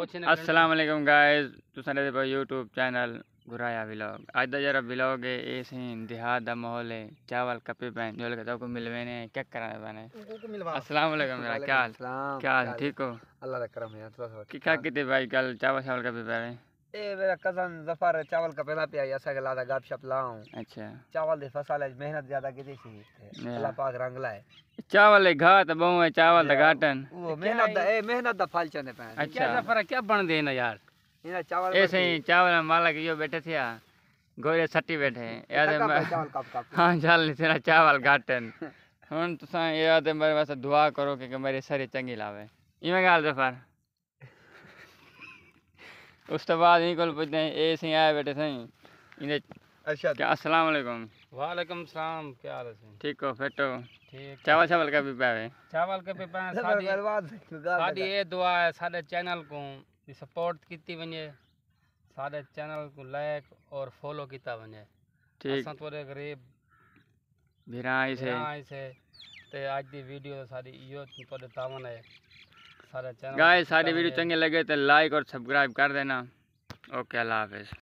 कुछ असलम गायज तुसा यूट्यूब चैनल घुराया ब्लॉग अज तो जरा बिलॉग है ये सीन देहात का माहौल है चावल कपे पैन जो लगे सबको मिलवे ने क्या करा पैने असलम मेरा क्या हाल क्या हाल ठीक हो अल्लाह का करम है क्या कितने भाई कल चावल चावल कपे पैने ए मेरा कजन जफर चावल का पैदा पिया ऐसा गला दा गप शप लाऊं अच्छा चावल दे फसल मेहनत ज्यादा की थी अल्लाह पाक रंग लाए चावल है घाट बहु है चावल है घाटन वो तो मेहनत ए मेहनत दा फल चने पे अच्छा क्या फर्क क्या बन दे ना यार इना चावल ऐसे ही चावल मालक यो बैठे थे गोरे सट्टी बैठे याद है हां चाल हाँ, तेरा चावल घाटन हुन तुसा तो याद है मेरे वास्ते दुआ करो कि मेरे सरे चंगी लावे इवें गाल दे फर उस तो बाद ही कोल पुछदे ऐसे आए बैठे सही इने अच्छा अस्सलाम वालेकुम वालेकुम सलाम क्या हाल है ठीक हो फिट हो ठीक चावल चावल का पिपा है चावल का पिपा है साड़ी साड़ी ये दुआ है सारे चैनल को सपोर्ट की बने सारे चैनल को लाइक और फॉलो किया बने ठीक असा तोरे गरीब भिराई से भिराई से ते आज दी वीडियो सारी यो तोरे तावन है सारे चैनल गाइस सारी वीडियो चंगे लगे तो लाइक और सब्सक्राइब कर देना ओके अल्लाह हाफिज़